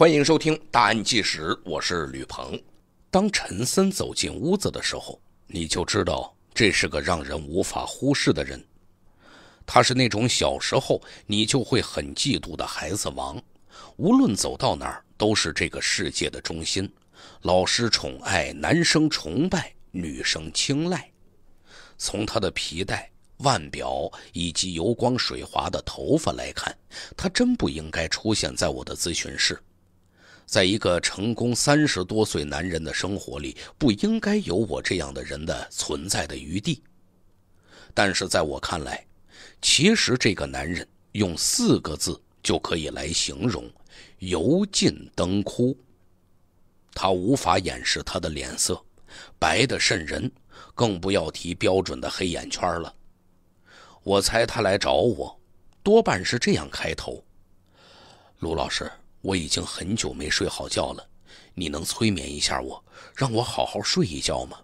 欢迎收听《大案纪实》，我是吕鹏。当陈森走进屋子的时候，你就知道这是个让人无法忽视的人。他是那种小时候你就会很嫉妒的孩子王，无论走到哪儿都是这个世界的中心。老师宠爱，男生崇拜，女生青睐。从他的皮带、腕表以及油光水滑的头发来看，他真不应该出现在我的咨询室。在一个成功三十多岁男人的生活里，不应该有我这样的人的存在的余地。但是在我看来，其实这个男人用四个字就可以来形容：油尽灯枯。他无法掩饰他的脸色，白的瘆人，更不要提标准的黑眼圈了。我猜他来找我，多半是这样开头：卢老师。我已经很久没睡好觉了，你能催眠一下我，让我好好睡一觉吗？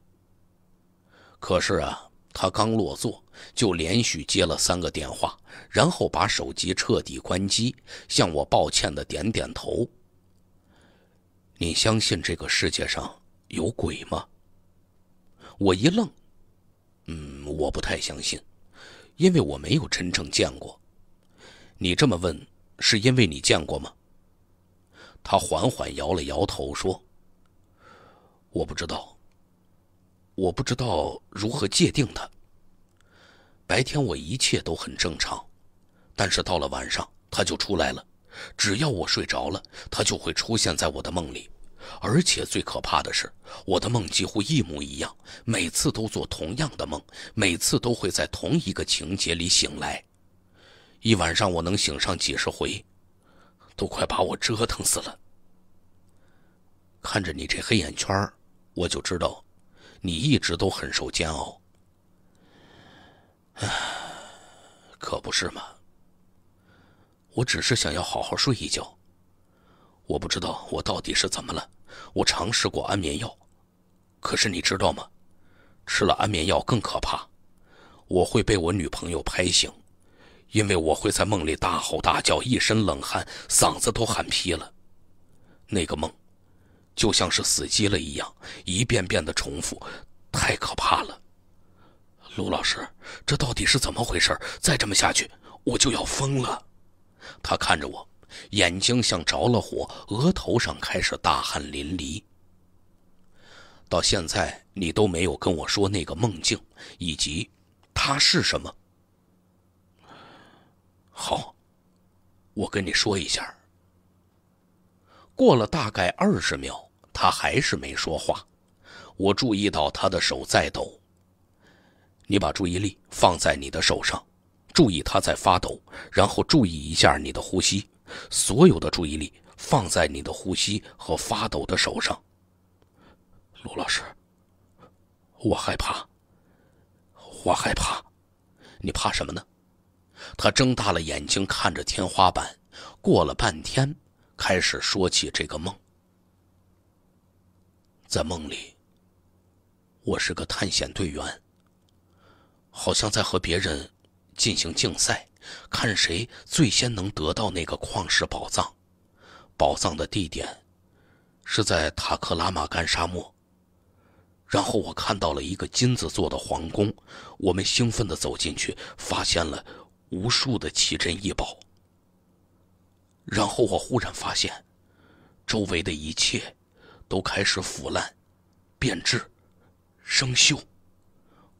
可是啊，他刚落座就连续接了三个电话，然后把手机彻底关机，向我抱歉的点点头。你相信这个世界上有鬼吗？我一愣，嗯，我不太相信，因为我没有真正见过。你这么问，是因为你见过吗？他缓缓摇了摇头，说：“我不知道，我不知道如何界定的白天我一切都很正常，但是到了晚上，他就出来了。只要我睡着了，他就会出现在我的梦里。而且最可怕的是，我的梦几乎一模一样，每次都做同样的梦，每次都会在同一个情节里醒来。一晚上我能醒上几十回。”都快把我折腾死了！看着你这黑眼圈我就知道你一直都很受煎熬。唉，可不是嘛。我只是想要好好睡一觉。我不知道我到底是怎么了。我尝试过安眠药，可是你知道吗？吃了安眠药更可怕，我会被我女朋友拍醒。因为我会在梦里大吼大叫，一身冷汗，嗓子都喊劈了。那个梦，就像是死机了一样，一遍遍的重复，太可怕了。陆老师，这到底是怎么回事？再这么下去，我就要疯了。他看着我，眼睛像着了火，额头上开始大汗淋漓。到现在，你都没有跟我说那个梦境，以及它是什么。好，我跟你说一下。过了大概二十秒，他还是没说话。我注意到他的手在抖。你把注意力放在你的手上，注意他在发抖，然后注意一下你的呼吸。所有的注意力放在你的呼吸和发抖的手上。卢老师，我害怕，我害怕，你怕什么呢？他睁大了眼睛看着天花板，过了半天，开始说起这个梦。在梦里，我是个探险队员，好像在和别人进行竞赛，看谁最先能得到那个矿石宝藏。宝藏的地点是在塔克拉玛干沙漠。然后我看到了一个金子做的皇宫，我们兴奋地走进去，发现了。无数的奇珍异宝。然后我忽然发现，周围的一切都开始腐烂、变质、生锈，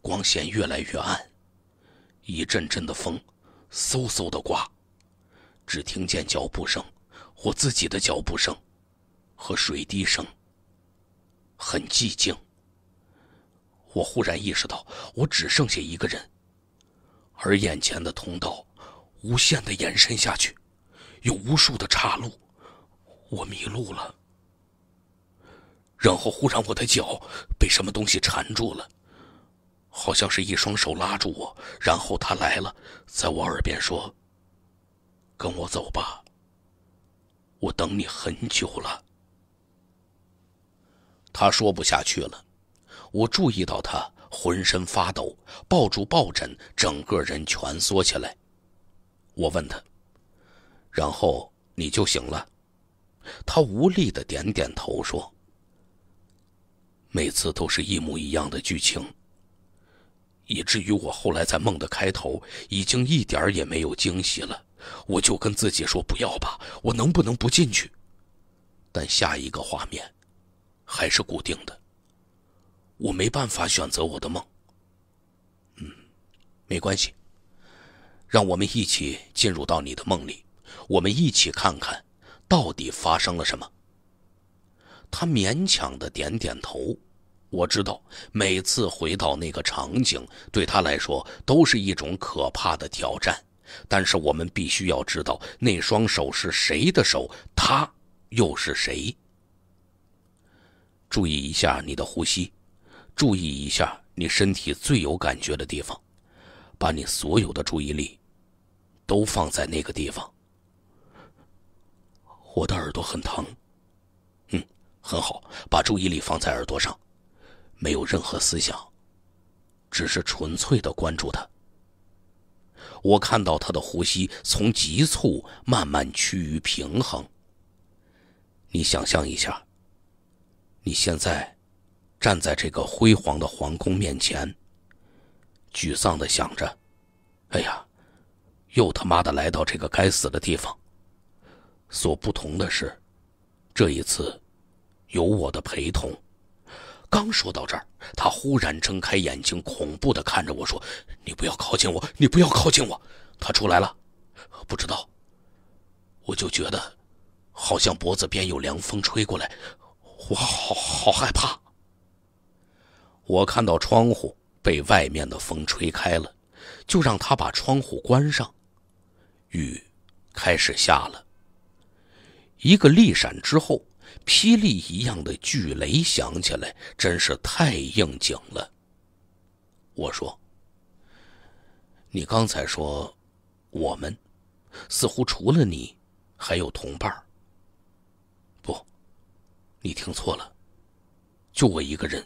光线越来越暗，一阵阵的风嗖嗖的刮，只听见脚步声，我自己的脚步声和水滴声。很寂静。我忽然意识到，我只剩下一个人。而眼前的通道无限的延伸下去，有无数的岔路，我迷路了。然后忽然我的脚被什么东西缠住了，好像是一双手拉住我。然后他来了，在我耳边说：“跟我走吧，我等你很久了。”他说不下去了，我注意到他。浑身发抖，抱住抱枕，整个人蜷缩起来。我问他，然后你就醒了。他无力的点点头，说：“每次都是一模一样的剧情，以至于我后来在梦的开头已经一点也没有惊喜了。我就跟自己说不要吧，我能不能不进去？但下一个画面，还是固定的。”我没办法选择我的梦。嗯，没关系。让我们一起进入到你的梦里，我们一起看看到底发生了什么。他勉强的点点头。我知道每次回到那个场景对他来说都是一种可怕的挑战，但是我们必须要知道那双手是谁的手，他又是谁。注意一下你的呼吸。注意一下你身体最有感觉的地方，把你所有的注意力都放在那个地方。我的耳朵很疼，嗯，很好，把注意力放在耳朵上，没有任何思想，只是纯粹的关注他。我看到他的呼吸从急促慢慢趋于平衡。你想象一下，你现在。站在这个辉煌的皇宫面前，沮丧的想着：“哎呀，又他妈的来到这个该死的地方。”所不同的是，这一次有我的陪同。刚说到这儿，他忽然睁开眼睛，恐怖的看着我说：“你不要靠近我，你不要靠近我。”他出来了，不知道。我就觉得，好像脖子边有凉风吹过来，我好好害怕。我看到窗户被外面的风吹开了，就让他把窗户关上。雨开始下了。一个厉闪之后，霹雳一样的巨雷响起来，真是太应景了。我说：“你刚才说我们似乎除了你还有同伴。”不，你听错了，就我一个人。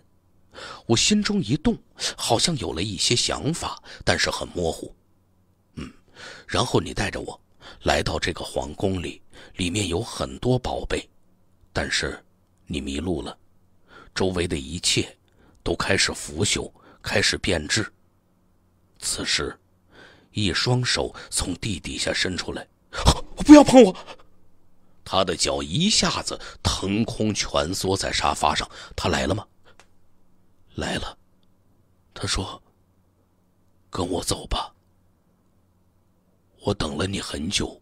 我心中一动，好像有了一些想法，但是很模糊。嗯，然后你带着我来到这个皇宫里，里面有很多宝贝，但是你迷路了。周围的一切都开始腐朽，开始变质。此时，一双手从地底下伸出来，我不要碰我！他的脚一下子腾空蜷缩在沙发上，他来了吗？来了，他说：“跟我走吧，我等了你很久。”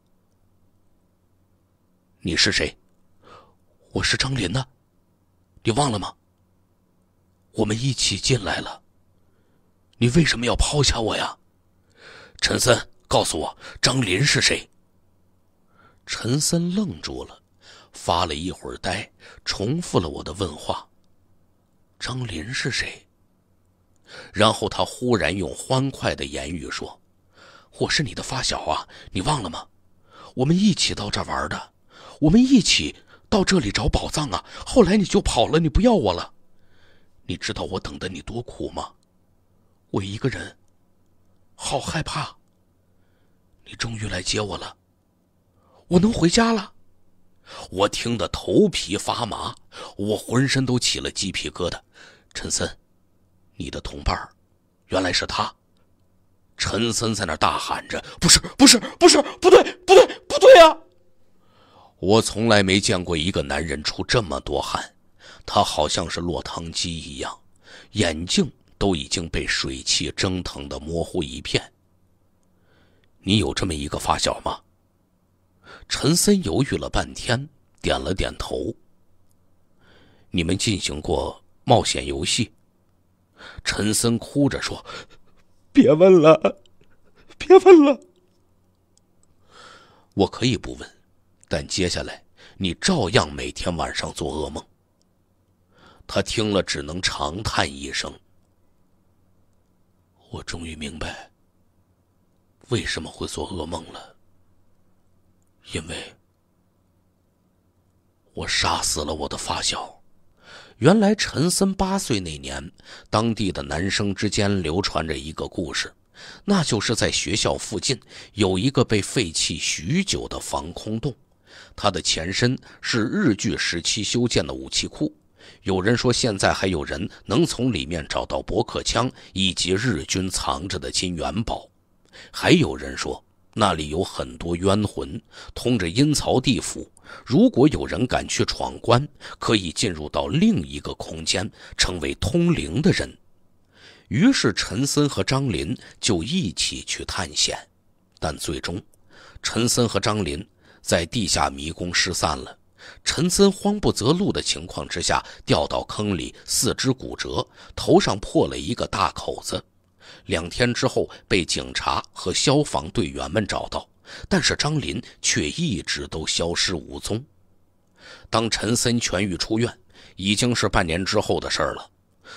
你是谁？我是张林啊，你忘了吗？我们一起进来了，你为什么要抛下我呀？陈森，告诉我，张林是谁？陈森愣住了，发了一会儿呆，重复了我的问话。张林是谁？然后他忽然用欢快的言语说：“我是你的发小啊，你忘了吗？我们一起到这玩的，我们一起到这里找宝藏啊。后来你就跑了，你不要我了。你知道我等的你多苦吗？我一个人，好害怕。你终于来接我了，我能回家了。”我听得头皮发麻，我浑身都起了鸡皮疙瘩。陈森，你的同伴原来是他。陈森在那大喊着：“不是，不是，不是，不对，不对，不对啊！”我从来没见过一个男人出这么多汗，他好像是落汤鸡一样，眼睛都已经被水汽蒸腾的模糊一片。你有这么一个发小吗？陈森犹豫了半天，点了点头。你们进行过冒险游戏？陈森哭着说：“别问了，别问了。”我可以不问，但接下来你照样每天晚上做噩梦。他听了，只能长叹一声：“我终于明白为什么会做噩梦了。”因为，我杀死了我的发小。原来，陈森八岁那年，当地的男生之间流传着一个故事，那就是在学校附近有一个被废弃许久的防空洞，它的前身是日据时期修建的武器库。有人说，现在还有人能从里面找到驳壳枪以及日军藏着的金元宝。还有人说。那里有很多冤魂，通着阴曹地府。如果有人敢去闯关，可以进入到另一个空间，成为通灵的人。于是陈森和张林就一起去探险，但最终，陈森和张林在地下迷宫失散了。陈森慌不择路的情况之下，掉到坑里，四肢骨折，头上破了一个大口子。两天之后被警察和消防队员们找到，但是张林却一直都消失无踪。当陈森痊愈出院，已经是半年之后的事儿了。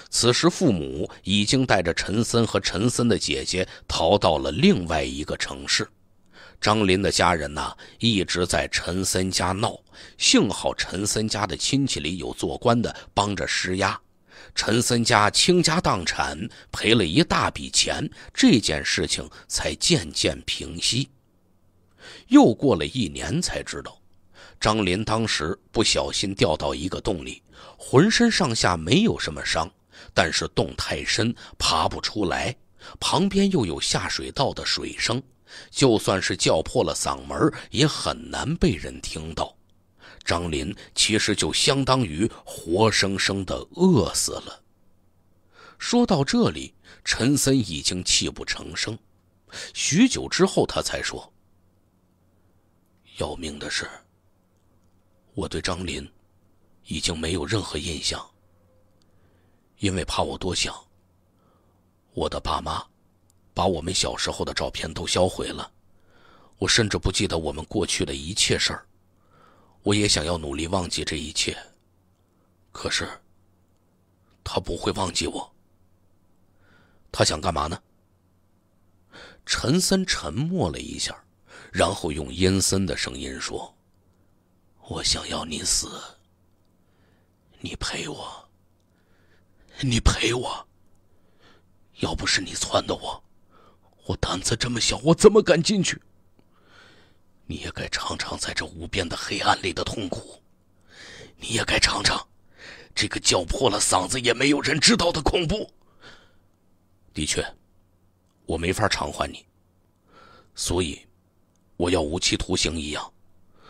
此时父母已经带着陈森和陈森的姐姐逃到了另外一个城市。张林的家人呢，一直在陈森家闹。幸好陈森家的亲戚里有做官的帮着施压。陈森家倾家荡产，赔了一大笔钱，这件事情才渐渐平息。又过了一年，才知道张林当时不小心掉到一个洞里，浑身上下没有什么伤，但是洞太深，爬不出来，旁边又有下水道的水声，就算是叫破了嗓门，也很难被人听到。张林其实就相当于活生生的饿死了。说到这里，陈森已经泣不成声。许久之后，他才说：“要命的是，我对张林已经没有任何印象。因为怕我多想，我的爸妈把我们小时候的照片都销毁了，我甚至不记得我们过去的一切事儿。”我也想要努力忘记这一切，可是他不会忘记我。他想干嘛呢？陈森沉默了一下，然后用阴森的声音说：“我想要你死。你陪我。你陪我。要不是你撺掇我，我胆子这么小，我怎么敢进去？”你也该尝尝在这无边的黑暗里的痛苦，你也该尝尝，这个叫破了嗓子也没有人知道的恐怖。的确，我没法偿还你，所以我要无期徒刑一样，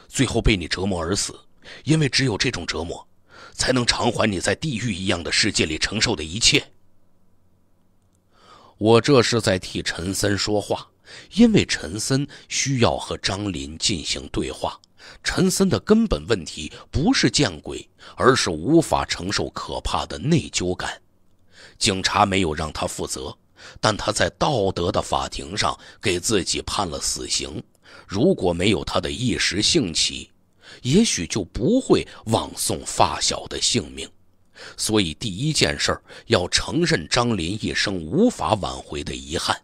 最后被你折磨而死，因为只有这种折磨，才能偿还你在地狱一样的世界里承受的一切。我这是在替陈森说话。因为陈森需要和张林进行对话，陈森的根本问题不是见鬼，而是无法承受可怕的内疚感。警察没有让他负责，但他在道德的法庭上给自己判了死刑。如果没有他的一时兴起，也许就不会枉送发小的性命。所以，第一件事要承认张林一生无法挽回的遗憾。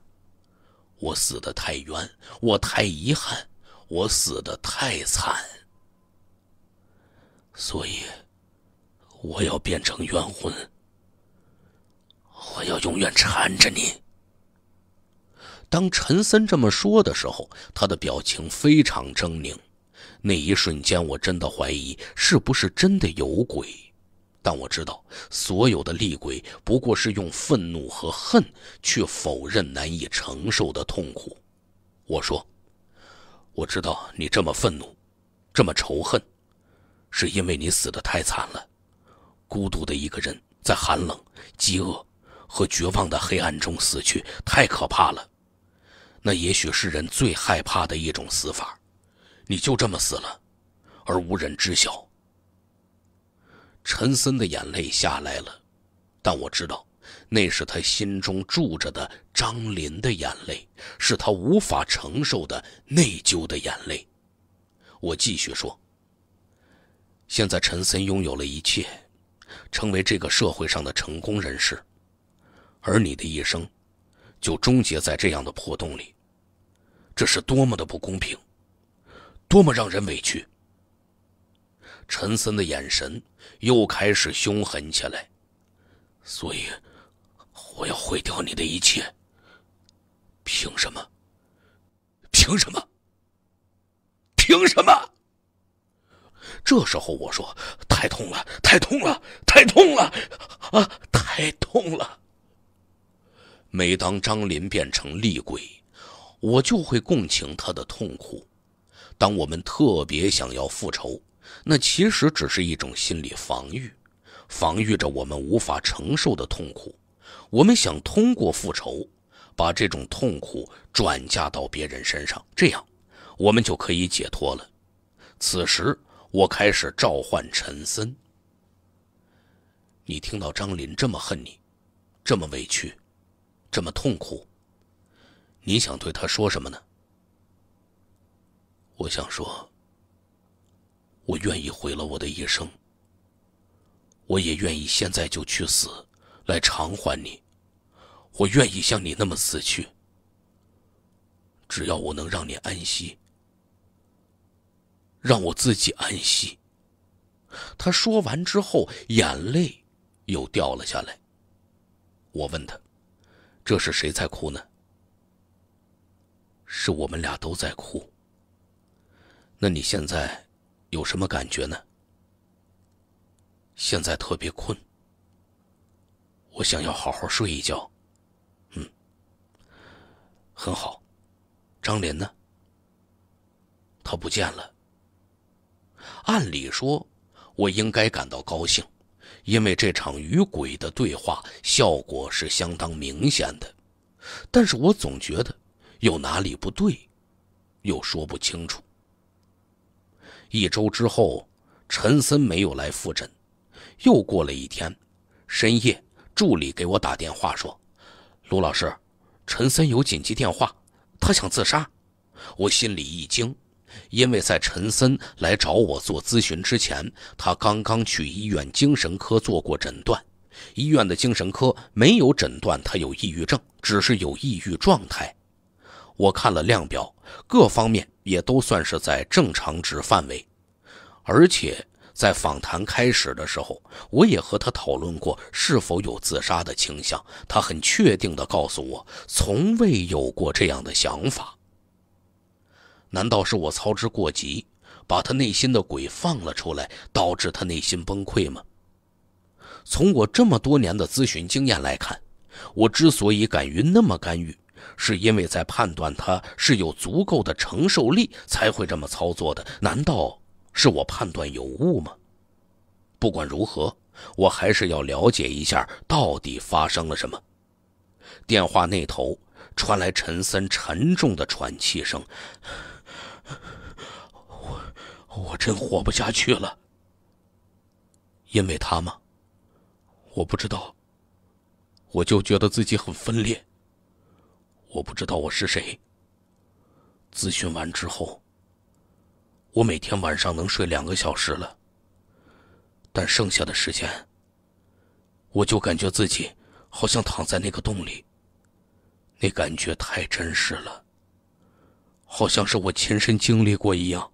我死的太冤，我太遗憾，我死的太惨，所以我要变成冤魂，我要永远缠着你。当陈森这么说的时候，他的表情非常狰狞，那一瞬间我真的怀疑是不是真的有鬼。但我知道，所有的厉鬼不过是用愤怒和恨去否认难以承受的痛苦。我说：“我知道你这么愤怒，这么仇恨，是因为你死得太惨了。孤独的一个人在寒冷、饥饿和绝望的黑暗中死去，太可怕了。那也许是人最害怕的一种死法。你就这么死了，而无人知晓。”陈森的眼泪下来了，但我知道，那是他心中住着的张林的眼泪，是他无法承受的内疚的眼泪。我继续说：，现在陈森拥有了一切，成为这个社会上的成功人士，而你的一生，就终结在这样的破洞里，这是多么的不公平，多么让人委屈！陈森的眼神又开始凶狠起来，所以我要毁掉你的一切。凭什么？凭什么？凭什么？这时候我说太痛了，太痛了，太痛了啊！太痛了。每当张林变成厉鬼，我就会共情他的痛苦。当我们特别想要复仇。那其实只是一种心理防御，防御着我们无法承受的痛苦。我们想通过复仇，把这种痛苦转嫁到别人身上，这样我们就可以解脱了。此时，我开始召唤陈森。你听到张林这么恨你，这么委屈，这么痛苦，你想对他说什么呢？我想说。我愿意毁了我的一生，我也愿意现在就去死，来偿还你。我愿意像你那么死去。只要我能让你安息，让我自己安息。他说完之后，眼泪又掉了下来。我问他：“这是谁在哭呢？”是我们俩都在哭。那你现在？有什么感觉呢？现在特别困，我想要好好睡一觉。嗯，很好。张林呢？他不见了。按理说，我应该感到高兴，因为这场与鬼的对话效果是相当明显的。但是我总觉得有哪里不对，又说不清楚。一周之后，陈森没有来复诊。又过了一天，深夜，助理给我打电话说：“卢老师，陈森有紧急电话，他想自杀。”我心里一惊，因为在陈森来找我做咨询之前，他刚刚去医院精神科做过诊断，医院的精神科没有诊断他有抑郁症，只是有抑郁状态。我看了量表。各方面也都算是在正常值范围，而且在访谈开始的时候，我也和他讨论过是否有自杀的倾向。他很确定的告诉我，从未有过这样的想法。难道是我操之过急，把他内心的鬼放了出来，导致他内心崩溃吗？从我这么多年的咨询经验来看，我之所以敢于那么干预。是因为在判断他是有足够的承受力才会这么操作的，难道是我判断有误吗？不管如何，我还是要了解一下到底发生了什么。电话那头传来陈森沉重的喘气声：“我，我真活不下去了，因为他吗？我不知道，我就觉得自己很分裂。”我不知道我是谁。咨询完之后，我每天晚上能睡两个小时了。但剩下的时间，我就感觉自己好像躺在那个洞里，那感觉太真实了，好像是我亲身经历过一样。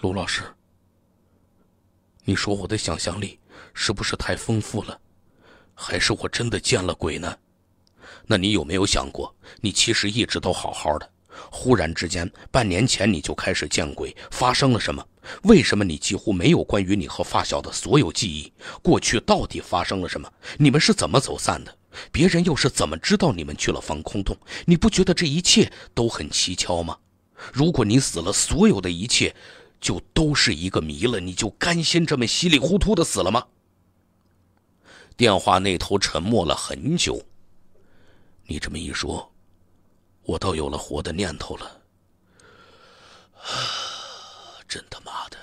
卢老师，你说我的想象力是不是太丰富了，还是我真的见了鬼呢？那你有没有想过，你其实一直都好好的，忽然之间，半年前你就开始见鬼，发生了什么？为什么你几乎没有关于你和发小的所有记忆？过去到底发生了什么？你们是怎么走散的？别人又是怎么知道你们去了防空洞？你不觉得这一切都很蹊跷吗？如果你死了，所有的一切就都是一个谜了。你就甘心这么稀里糊涂的死了吗？电话那头沉默了很久。你这么一说，我倒有了活的念头了。真他妈的，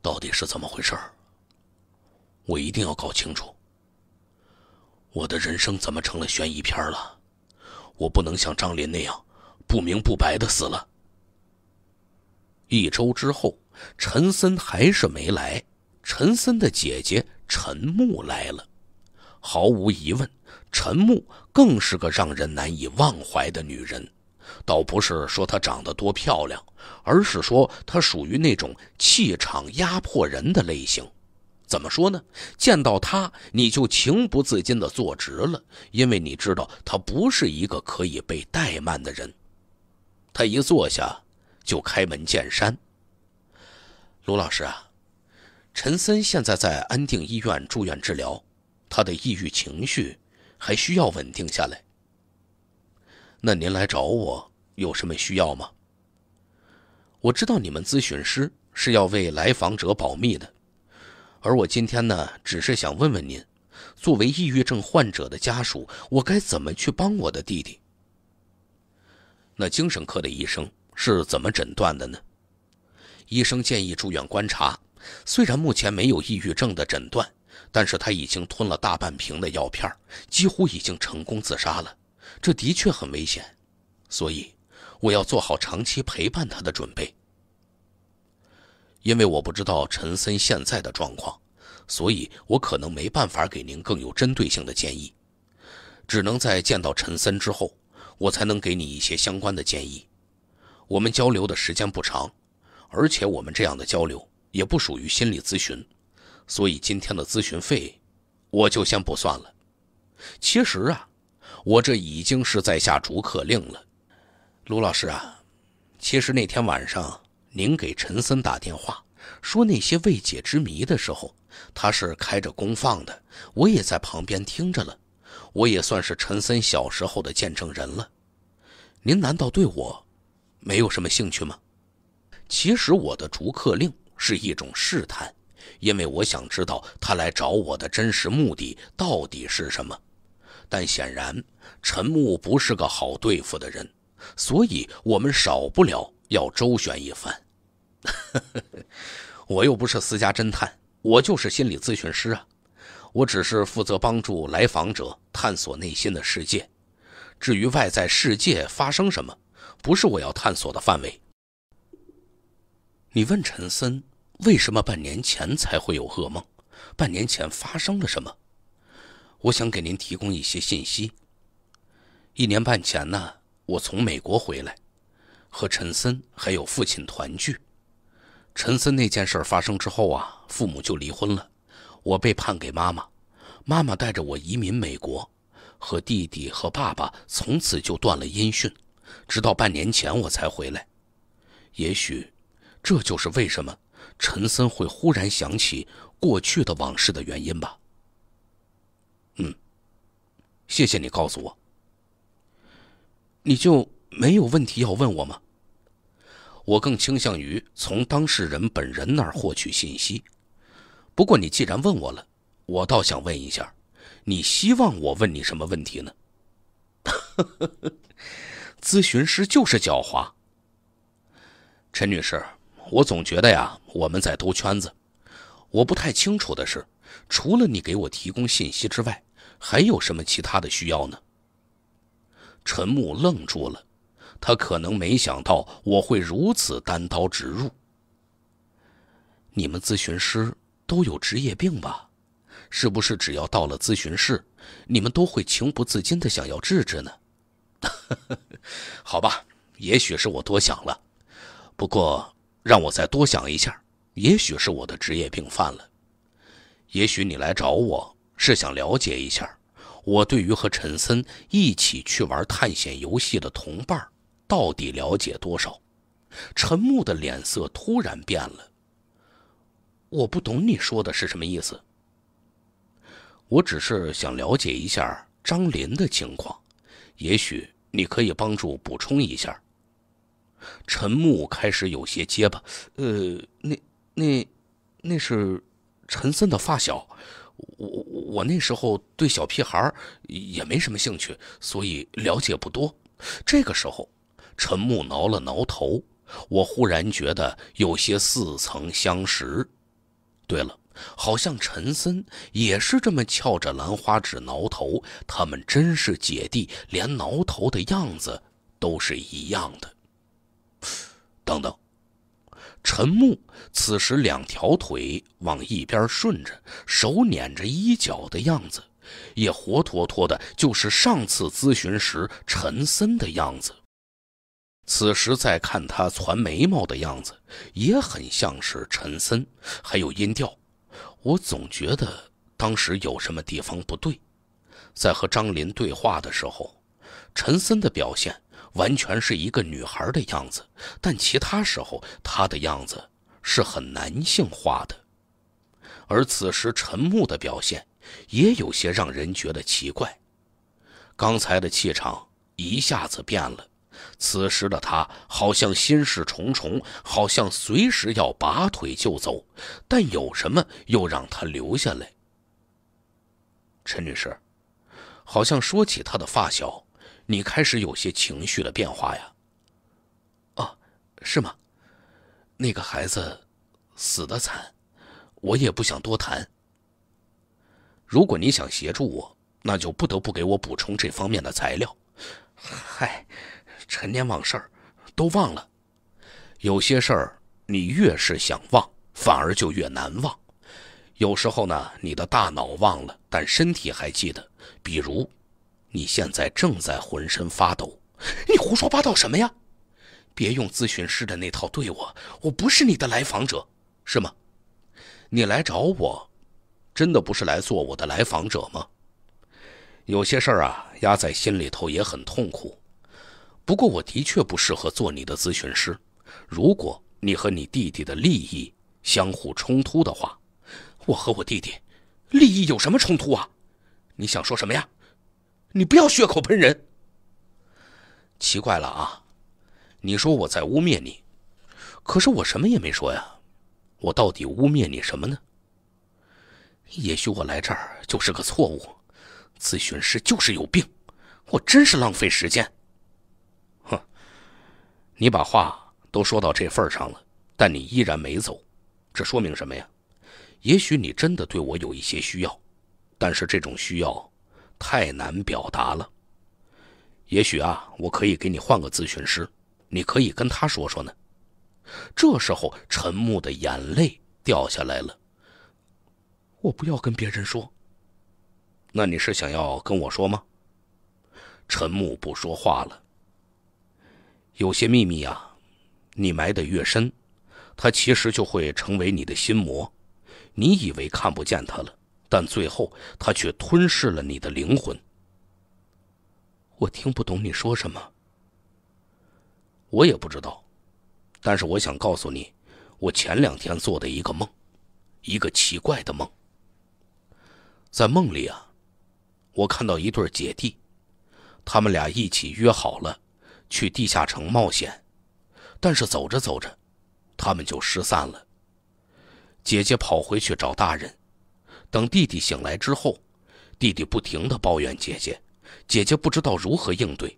到底是怎么回事儿？我一定要搞清楚。我的人生怎么成了悬疑片了？我不能像张林那样不明不白的死了。一周之后，陈森还是没来，陈森的姐姐陈木来了。毫无疑问，陈木更是个让人难以忘怀的女人。倒不是说她长得多漂亮，而是说她属于那种气场压迫人的类型。怎么说呢？见到她，你就情不自禁的坐直了，因为你知道她不是一个可以被怠慢的人。她一坐下，就开门见山：“卢老师啊，陈森现在在安定医院住院治疗。”他的抑郁情绪还需要稳定下来。那您来找我有什么需要吗？我知道你们咨询师是要为来访者保密的，而我今天呢，只是想问问您，作为抑郁症患者的家属，我该怎么去帮我的弟弟？那精神科的医生是怎么诊断的呢？医生建议住院观察，虽然目前没有抑郁症的诊断。但是他已经吞了大半瓶的药片，几乎已经成功自杀了。这的确很危险，所以我要做好长期陪伴他的准备。因为我不知道陈森现在的状况，所以我可能没办法给您更有针对性的建议，只能在见到陈森之后，我才能给你一些相关的建议。我们交流的时间不长，而且我们这样的交流也不属于心理咨询。所以今天的咨询费，我就先不算了。其实啊，我这已经是在下逐客令了。卢老师啊，其实那天晚上您给陈森打电话说那些未解之谜的时候，他是开着公放的，我也在旁边听着了。我也算是陈森小时候的见证人了。您难道对我没有什么兴趣吗？其实我的逐客令是一种试探。因为我想知道他来找我的真实目的到底是什么，但显然陈木不是个好对付的人，所以我们少不了要周旋一番。我又不是私家侦探，我就是心理咨询师啊，我只是负责帮助来访者探索内心的世界，至于外在世界发生什么，不是我要探索的范围。你问陈森。为什么半年前才会有噩梦？半年前发生了什么？我想给您提供一些信息。一年半前呢，我从美国回来，和陈森还有父亲团聚。陈森那件事发生之后啊，父母就离婚了，我被判给妈妈，妈妈带着我移民美国，和弟弟和爸爸从此就断了音讯，直到半年前我才回来。也许，这就是为什么。陈森会忽然想起过去的往事的原因吧？嗯，谢谢你告诉我。你就没有问题要问我吗？我更倾向于从当事人本人那儿获取信息。不过你既然问我了，我倒想问一下，你希望我问你什么问题呢？呵呵呵，咨询师就是狡猾。陈女士。我总觉得呀，我们在兜圈子。我不太清楚的是，除了你给我提供信息之外，还有什么其他的需要呢？陈木愣住了，他可能没想到我会如此单刀直入。你们咨询师都有职业病吧？是不是只要到了咨询室，你们都会情不自禁地想要治治呢？好吧，也许是我多想了，不过。让我再多想一下，也许是我的职业病犯了。也许你来找我是想了解一下，我对于和陈森一起去玩探险游戏的同伴到底了解多少？陈木的脸色突然变了。我不懂你说的是什么意思。我只是想了解一下张林的情况，也许你可以帮助补充一下。陈木开始有些结巴，呃，那那，那是陈森的发小。我我那时候对小屁孩也没什么兴趣，所以了解不多。这个时候，陈木挠了挠头，我忽然觉得有些似曾相识。对了，好像陈森也是这么翘着兰花指挠头。他们真是姐弟，连挠头的样子都是一样的。等等，陈木此时两条腿往一边顺着，手捻着衣角的样子，也活脱脱的就是上次咨询时陈森的样子。此时再看他攒眉毛的样子，也很像是陈森，还有音调，我总觉得当时有什么地方不对。在和张林对话的时候，陈森的表现。完全是一个女孩的样子，但其他时候她的样子是很男性化的。而此时陈木的表现也有些让人觉得奇怪，刚才的气场一下子变了，此时的他好像心事重重，好像随时要拔腿就走，但有什么又让他留下来？陈女士，好像说起她的发小。你开始有些情绪的变化呀？哦，是吗？那个孩子死的惨，我也不想多谈。如果你想协助我，那就不得不给我补充这方面的材料。嗨，陈年往事都忘了，有些事儿你越是想忘，反而就越难忘。有时候呢，你的大脑忘了，但身体还记得，比如。你现在正在浑身发抖，你胡说八道什么呀？别用咨询师的那套对我，我不是你的来访者，是吗？你来找我，真的不是来做我的来访者吗？有些事儿啊，压在心里头也很痛苦。不过我的确不适合做你的咨询师。如果你和你弟弟的利益相互冲突的话，我和我弟弟利益有什么冲突啊？你想说什么呀？你不要血口喷人。奇怪了啊，你说我在污蔑你，可是我什么也没说呀，我到底污蔑你什么呢？也许我来这儿就是个错误，咨询师就是有病，我真是浪费时间。哼，你把话都说到这份儿上了，但你依然没走，这说明什么呀？也许你真的对我有一些需要，但是这种需要。太难表达了，也许啊，我可以给你换个咨询师，你可以跟他说说呢。这时候，陈木的眼泪掉下来了。我不要跟别人说。那你是想要跟我说吗？陈木不说话了。有些秘密啊，你埋得越深，它其实就会成为你的心魔，你以为看不见它了。但最后，他却吞噬了你的灵魂。我听不懂你说什么，我也不知道。但是我想告诉你，我前两天做的一个梦，一个奇怪的梦。在梦里啊，我看到一对姐弟，他们俩一起约好了去地下城冒险，但是走着走着，他们就失散了。姐姐跑回去找大人。等弟弟醒来之后，弟弟不停地抱怨姐姐，姐姐不知道如何应对，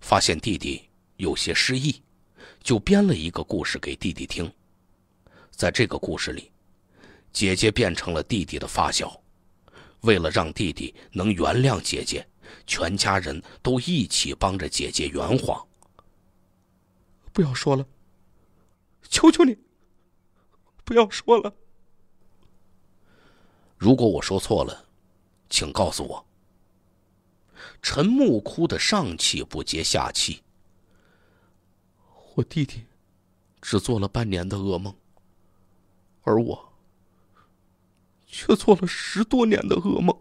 发现弟弟有些失忆，就编了一个故事给弟弟听。在这个故事里，姐姐变成了弟弟的发小，为了让弟弟能原谅姐姐，全家人都一起帮着姐姐圆谎。不要说了，求求你，不要说了。如果我说错了，请告诉我。陈木哭得上气不接下气。我弟弟只做了半年的噩梦，而我却做了十多年的噩梦。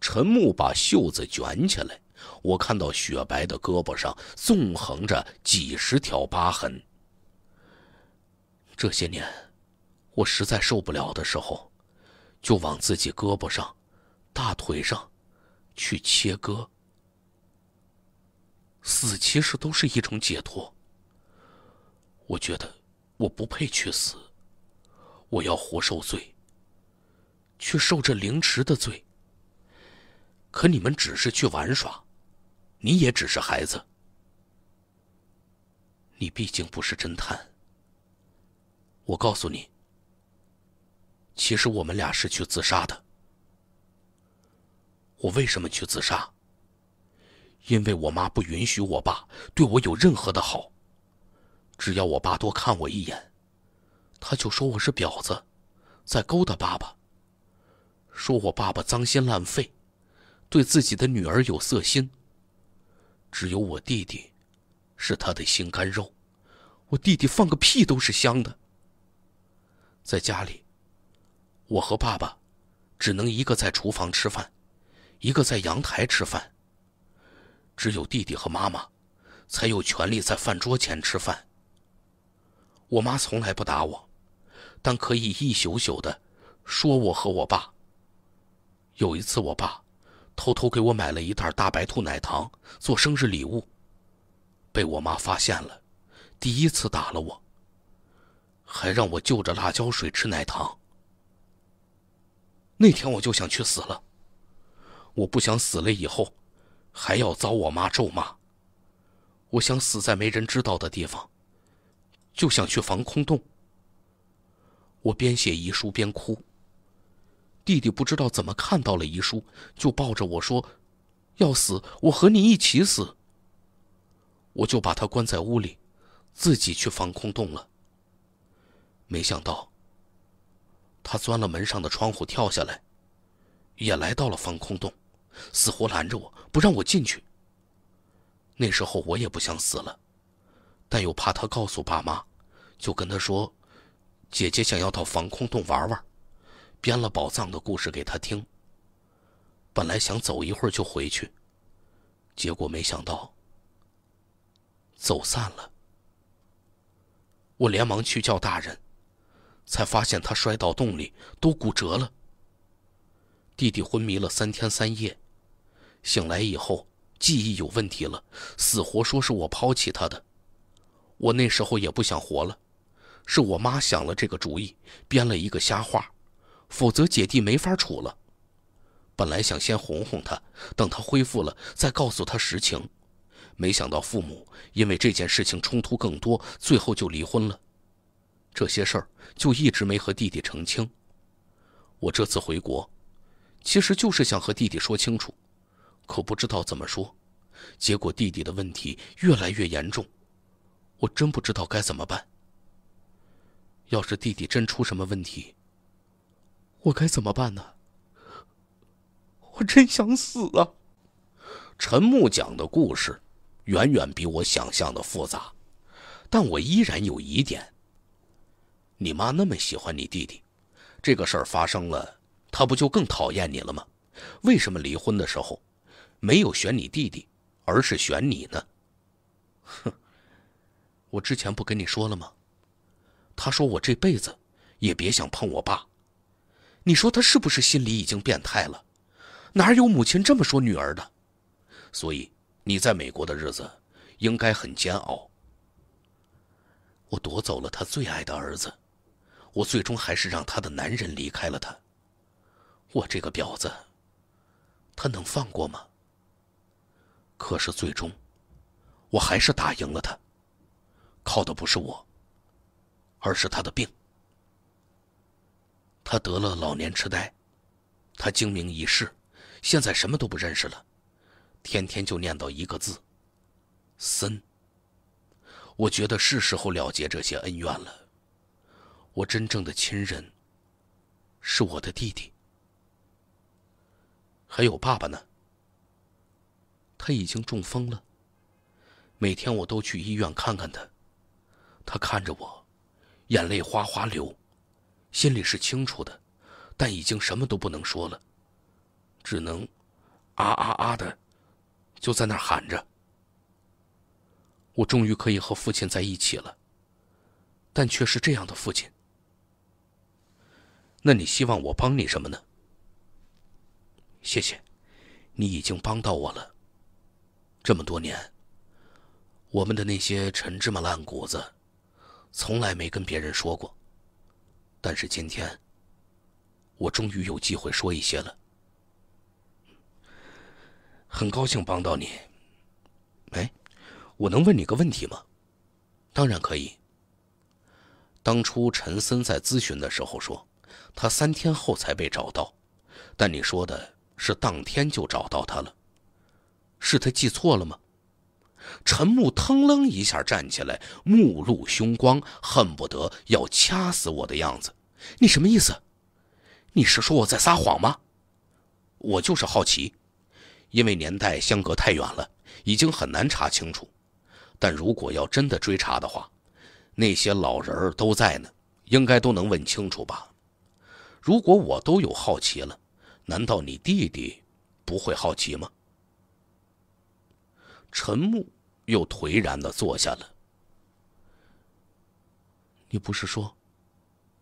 陈木把袖子卷起来，我看到雪白的胳膊上纵横着几十条疤痕。这些年。我实在受不了的时候，就往自己胳膊上、大腿上，去切割。死其实都是一种解脱。我觉得我不配去死，我要活受罪，去受这凌迟的罪。可你们只是去玩耍，你也只是孩子。你毕竟不是侦探。我告诉你。其实我们俩是去自杀的。我为什么去自杀？因为我妈不允许我爸对我有任何的好。只要我爸多看我一眼，他就说我是婊子，在勾搭爸爸。说我爸爸脏心烂肺，对自己的女儿有色心。只有我弟弟，是他的心肝肉，我弟弟放个屁都是香的。在家里。我和爸爸，只能一个在厨房吃饭，一个在阳台吃饭。只有弟弟和妈妈，才有权利在饭桌前吃饭。我妈从来不打我，但可以一宿宿的说我和我爸。有一次，我爸偷偷给我买了一袋大白兔奶糖做生日礼物，被我妈发现了，第一次打了我，还让我就着辣椒水吃奶糖。那天我就想去死了，我不想死了以后还要遭我妈咒骂。我想死在没人知道的地方，就想去防空洞。我边写遗书边哭。弟弟不知道怎么看到了遗书，就抱着我说：“要死，我和你一起死。”我就把他关在屋里，自己去防空洞了。没想到。他钻了门上的窗户跳下来，也来到了防空洞，死活拦着我不让我进去。那时候我也不想死了，但又怕他告诉爸妈，就跟他说：“姐姐想要到防空洞玩玩，编了宝藏的故事给他听。”本来想走一会儿就回去，结果没想到走散了，我连忙去叫大人。才发现他摔到洞里都骨折了。弟弟昏迷了三天三夜，醒来以后记忆有问题了，死活说是我抛弃他的。我那时候也不想活了，是我妈想了这个主意，编了一个瞎话，否则姐弟没法处了。本来想先哄哄他，等他恢复了再告诉他实情，没想到父母因为这件事情冲突更多，最后就离婚了。这些事儿就一直没和弟弟澄清。我这次回国，其实就是想和弟弟说清楚，可不知道怎么说，结果弟弟的问题越来越严重，我真不知道该怎么办。要是弟弟真出什么问题，我该怎么办呢？我真想死啊！陈木讲的故事，远远比我想象的复杂，但我依然有疑点。你妈那么喜欢你弟弟，这个事儿发生了，她不就更讨厌你了吗？为什么离婚的时候，没有选你弟弟，而是选你呢？哼，我之前不跟你说了吗？他说我这辈子也别想碰我爸。你说他是不是心里已经变态了？哪有母亲这么说女儿的？所以你在美国的日子应该很煎熬。我夺走了他最爱的儿子。我最终还是让他的男人离开了她。我这个婊子，他能放过吗？可是最终，我还是打赢了他，靠的不是我，而是他的病。他得了老年痴呆，他精明一世，现在什么都不认识了，天天就念叨一个字“森”。我觉得是时候了结这些恩怨了。我真正的亲人，是我的弟弟，还有爸爸呢。他已经中风了。每天我都去医院看看他，他看着我，眼泪哗哗流，心里是清楚的，但已经什么都不能说了，只能啊啊啊的，就在那儿喊着。我终于可以和父亲在一起了，但却是这样的父亲。那你希望我帮你什么呢？谢谢，你已经帮到我了。这么多年，我们的那些陈芝麻烂谷子，从来没跟别人说过，但是今天，我终于有机会说一些了。很高兴帮到你。哎，我能问你个问题吗？当然可以。当初陈森在咨询的时候说。他三天后才被找到，但你说的是当天就找到他了，是他记错了吗？陈木腾楞一下站起来，目露凶光，恨不得要掐死我的样子。你什么意思？你是说我在撒谎吗？我就是好奇，因为年代相隔太远了，已经很难查清楚。但如果要真的追查的话，那些老人都在呢，应该都能问清楚吧。如果我都有好奇了，难道你弟弟不会好奇吗？陈木又颓然的坐下了。你不是说，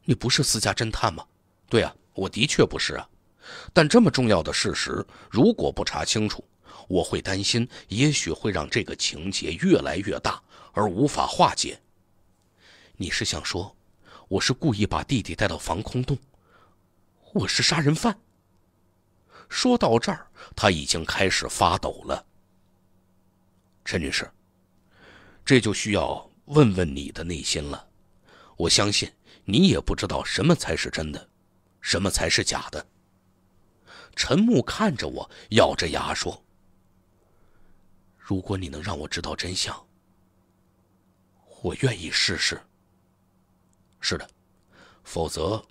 你不是私家侦探吗？对啊，我的确不是啊。但这么重要的事实，如果不查清楚，我会担心，也许会让这个情节越来越大，而无法化解。你是想说，我是故意把弟弟带到防空洞？我是杀人犯。说到这儿，他已经开始发抖了。陈女士，这就需要问问你的内心了。我相信你也不知道什么才是真的，什么才是假的。陈木看着我，咬着牙说：“如果你能让我知道真相，我愿意试试。是的，否则……”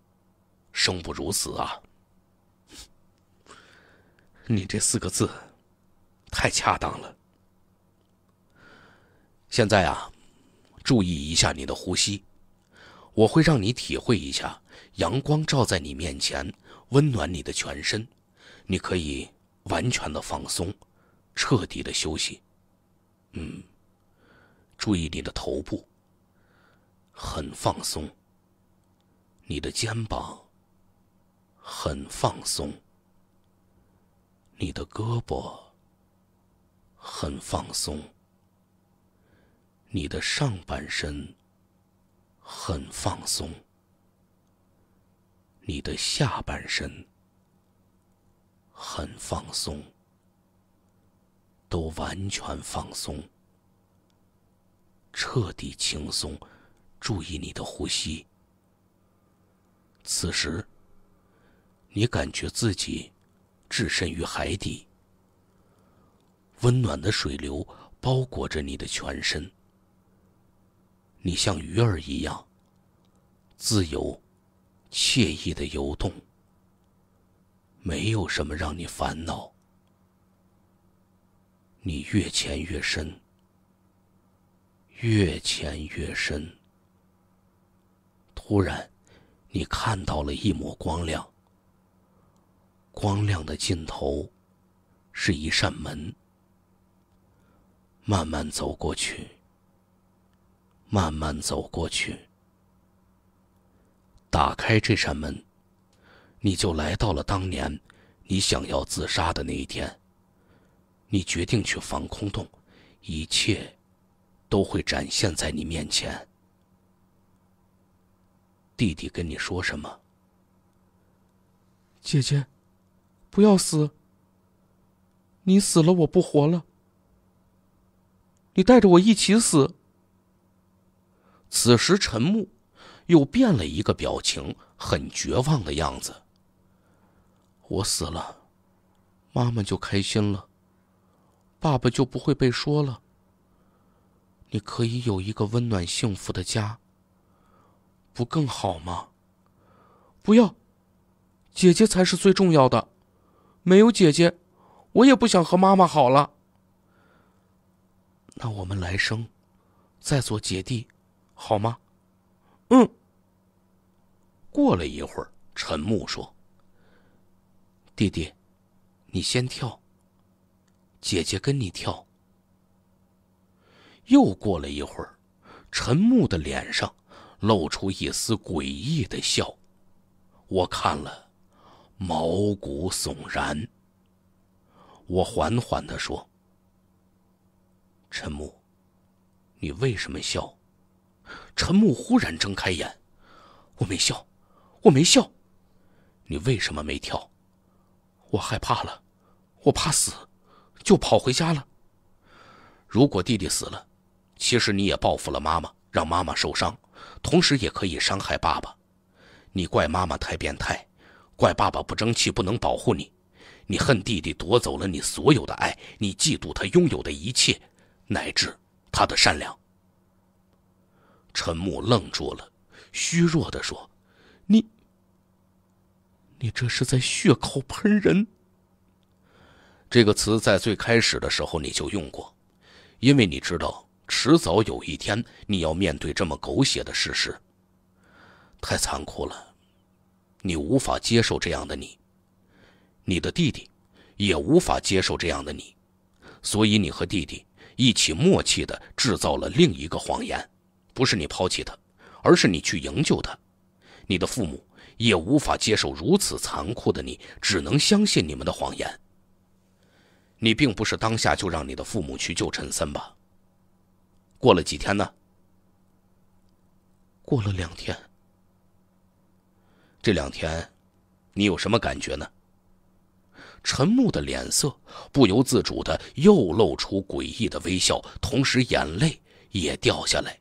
生不如死啊！你这四个字，太恰当了。现在啊，注意一下你的呼吸，我会让你体会一下阳光照在你面前，温暖你的全身，你可以完全的放松，彻底的休息。嗯，注意你的头部，很放松。你的肩膀。很放松。你的胳膊很放松。你的上半身很放松。你的下半身很放松。都完全放松，彻底轻松。注意你的呼吸。此时。你感觉自己置身于海底，温暖的水流包裹着你的全身。你像鱼儿一样自由、惬意的游动，没有什么让你烦恼。你越潜越深，越潜越深。突然，你看到了一抹光亮。光亮的尽头，是一扇门。慢慢走过去，慢慢走过去。打开这扇门，你就来到了当年你想要自杀的那一天。你决定去防空洞，一切都会展现在你面前。弟弟跟你说什么？姐姐。不要死！你死了，我不活了。你带着我一起死。此时，陈木又变了一个表情，很绝望的样子。我死了，妈妈就开心了，爸爸就不会被说了。你可以有一个温暖幸福的家，不更好吗？不要，姐姐才是最重要的。没有姐姐，我也不想和妈妈好了。那我们来生再做姐弟，好吗？嗯。过了一会儿，陈木说：“弟弟，你先跳，姐姐跟你跳。”又过了一会儿，陈木的脸上露出一丝诡异的笑，我看了。毛骨悚然。我缓缓的说：“陈木，你为什么笑？”陈木忽然睁开眼：“我没笑，我没笑。你为什么没跳？”“我害怕了，我怕死，就跑回家了。”“如果弟弟死了，其实你也报复了妈妈，让妈妈受伤，同时也可以伤害爸爸。你怪妈妈太变态。”怪爸爸不争气，不能保护你，你恨弟弟夺走了你所有的爱，你嫉妒他拥有的一切，乃至他的善良。陈木愣住了，虚弱的说：“你，你这是在血口喷人。”这个词在最开始的时候你就用过，因为你知道迟早有一天你要面对这么狗血的事实，太残酷了。你无法接受这样的你，你的弟弟也无法接受这样的你，所以你和弟弟一起默契的制造了另一个谎言，不是你抛弃他，而是你去营救他。你的父母也无法接受如此残酷的你，只能相信你们的谎言。你并不是当下就让你的父母去救陈森吧？过了几天呢？过了两天。这两天，你有什么感觉呢？陈木的脸色不由自主的又露出诡异的微笑，同时眼泪也掉下来。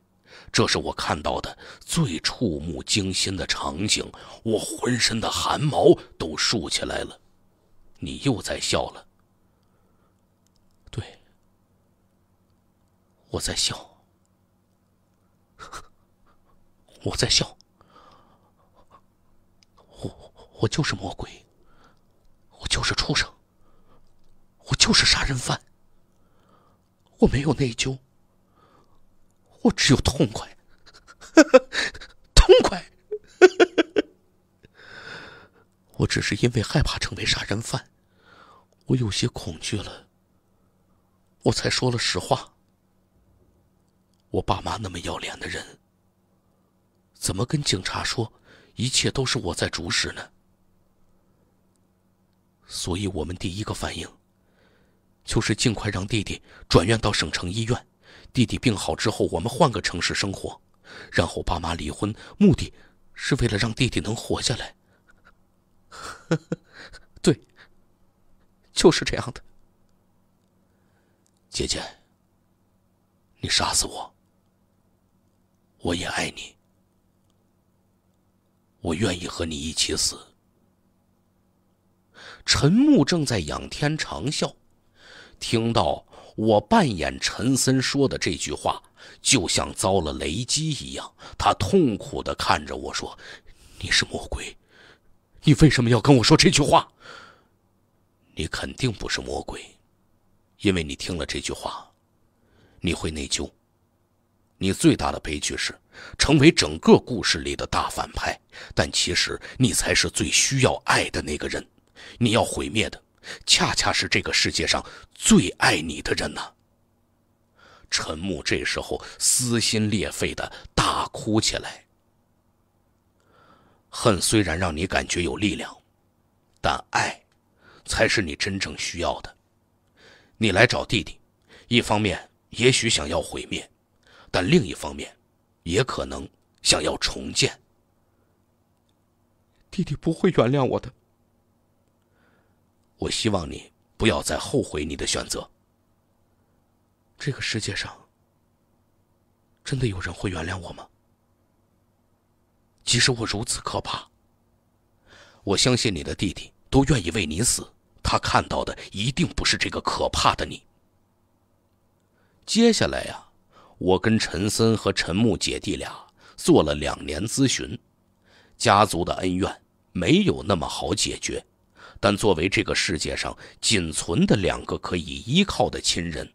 这是我看到的最触目惊心的场景，我浑身的汗毛都竖起来了。你又在笑了？对，我在笑，我在笑。我就是魔鬼，我就是畜生，我就是杀人犯。我没有内疚，我只有痛快，痛快。我只是因为害怕成为杀人犯，我有些恐惧了，我才说了实话。我爸妈那么要脸的人，怎么跟警察说一切都是我在主使呢？所以，我们第一个反应就是尽快让弟弟转院到省城医院。弟弟病好之后，我们换个城市生活，然后爸妈离婚，目的是为了让弟弟能活下来。对，就是这样的。姐姐，你杀死我，我也爱你，我愿意和你一起死。陈木正在仰天长啸，听到我扮演陈森说的这句话，就像遭了雷击一样。他痛苦的看着我说：“你是魔鬼，你为什么要跟我说这句话？”你肯定不是魔鬼，因为你听了这句话，你会内疚。你最大的悲剧是成为整个故事里的大反派，但其实你才是最需要爱的那个人。你要毁灭的，恰恰是这个世界上最爱你的人呐。陈木这时候撕心裂肺的大哭起来。恨虽然让你感觉有力量，但爱，才是你真正需要的。你来找弟弟，一方面也许想要毁灭，但另一方面，也可能想要重建。弟弟不会原谅我的。我希望你不要再后悔你的选择。这个世界上真的有人会原谅我吗？即使我如此可怕，我相信你的弟弟都愿意为你死。他看到的一定不是这个可怕的你。接下来呀，我跟陈森和陈木姐弟俩做了两年咨询，家族的恩怨没有那么好解决。但作为这个世界上仅存的两个可以依靠的亲人，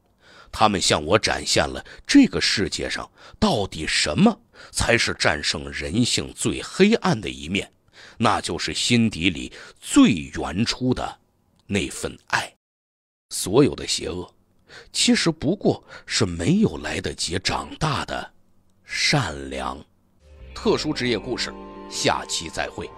他们向我展现了这个世界上到底什么才是战胜人性最黑暗的一面，那就是心底里最原初的那份爱。所有的邪恶，其实不过是没有来得及长大的善良。特殊职业故事，下期再会。